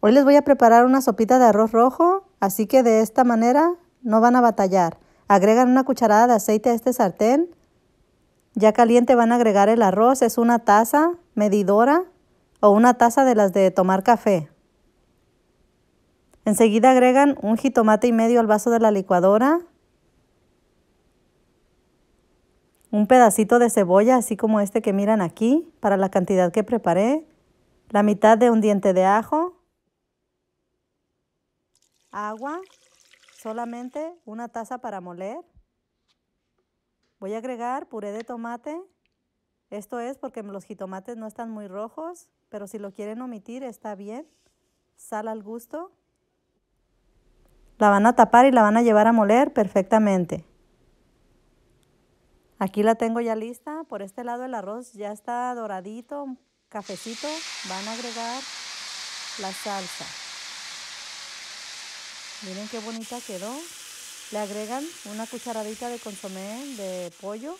Hoy les voy a preparar una sopita de arroz rojo, así que de esta manera no van a batallar. Agregan una cucharada de aceite a este sartén. Ya caliente van a agregar el arroz, es una taza medidora o una taza de las de tomar café. Enseguida agregan un jitomate y medio al vaso de la licuadora, un pedacito de cebolla, así como este que miran aquí, para la cantidad que preparé, la mitad de un diente de ajo, agua, solamente una taza para moler. Voy a agregar puré de tomate. Esto es porque los jitomates no están muy rojos, pero si lo quieren omitir está bien. Sal al gusto. La van a tapar y la van a llevar a moler perfectamente. Aquí la tengo ya lista. Por este lado el arroz ya está doradito, cafecito. Van a agregar la salsa. Miren qué bonita quedó. Le agregan una cucharadita de consomé de pollo.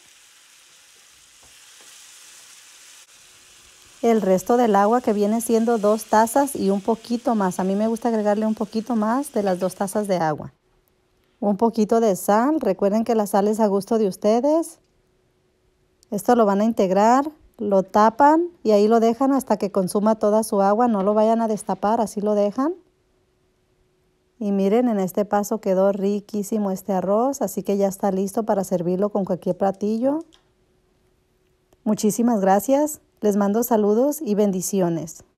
El resto del agua que viene siendo dos tazas y un poquito más. A mí me gusta agregarle un poquito más de las dos tazas de agua. Un poquito de sal. Recuerden que la sal es a gusto de ustedes. Esto lo van a integrar, lo tapan y ahí lo dejan hasta que consuma toda su agua. No lo vayan a destapar, así lo dejan. Y miren, en este paso quedó riquísimo este arroz, así que ya está listo para servirlo con cualquier platillo. Muchísimas gracias, les mando saludos y bendiciones.